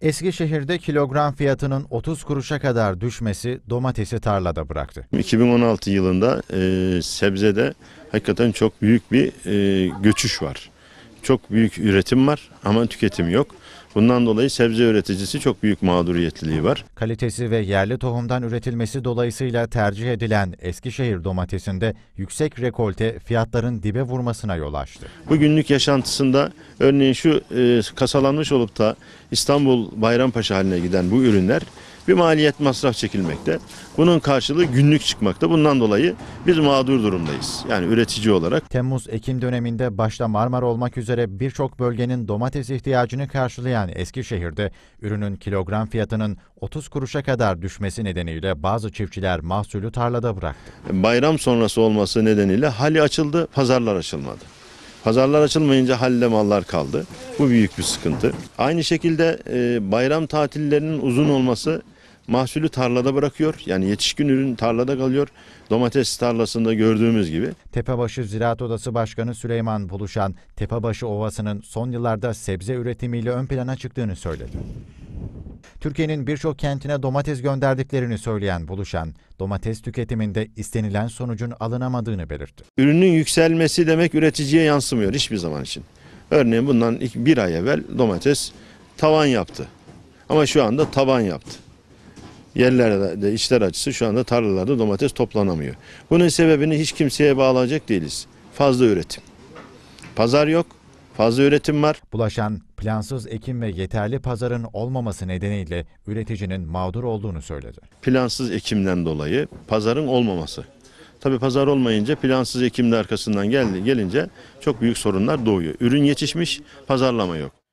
Eskişehir'de kilogram fiyatının 30 kuruşa kadar düşmesi domatesi tarlada bıraktı. 2016 yılında e, sebzede hakikaten çok büyük bir e, göçüş var. Çok büyük üretim var ama tüketim yok. Bundan dolayı sebze üreticisi çok büyük mağduriyetliliği var. Kalitesi ve yerli tohumdan üretilmesi dolayısıyla tercih edilen Eskişehir domatesinde yüksek rekolte fiyatların dibe vurmasına yol açtı. Bugünlük yaşantısında örneğin şu e, kasalanmış olup da İstanbul Bayrampaşa haline giden bu ürünler bir maliyet masraf çekilmekte. Bunun karşılığı günlük çıkmakta. Bundan dolayı biz mağdur durumdayız. Yani üretici olarak. Temmuz-Ekim döneminde başta Marmara olmak üzere birçok bölgenin domates ihtiyacını karşılayan Eskişehir'de ürünün kilogram fiyatının 30 kuruşa kadar düşmesi nedeniyle bazı çiftçiler mahsulü tarlada bıraktı. Bayram sonrası olması nedeniyle hali açıldı, pazarlar açılmadı. Pazarlar açılmayınca halde mallar kaldı. Bu büyük bir sıkıntı. Aynı şekilde e, bayram tatillerinin uzun olması mahsulü tarlada bırakıyor. Yani yetişkin ürün tarlada kalıyor. Domates tarlasında gördüğümüz gibi. Tepebaşı Ziraat Odası Başkanı Süleyman Buluşan, Tepebaşı Ovası'nın son yıllarda sebze üretimiyle ön plana çıktığını söyledi. Türkiye'nin birçok kentine domates gönderdiklerini söyleyen Buluşan, domates tüketiminde istenilen sonucun alınamadığını belirtti. Ürünün yükselmesi demek üreticiye yansımıyor hiçbir zaman için. Örneğin bundan bir ay evvel domates tavan yaptı. Ama şu anda taban yaptı yerlerde işler açısı şu anda tarlalarda domates toplanamıyor. Bunun sebebini hiç kimseye bağlayacak değiliz. Fazla üretim. Pazar yok, fazla üretim var. Bulaşan plansız ekim ve yeterli pazarın olmaması nedeniyle üreticinin mağdur olduğunu söyledi. Plansız ekimden dolayı pazarın olmaması. Tabii pazar olmayınca plansız ekimde arkasından gelince çok büyük sorunlar doğuyor. Ürün yetişmiş, pazarlama yok.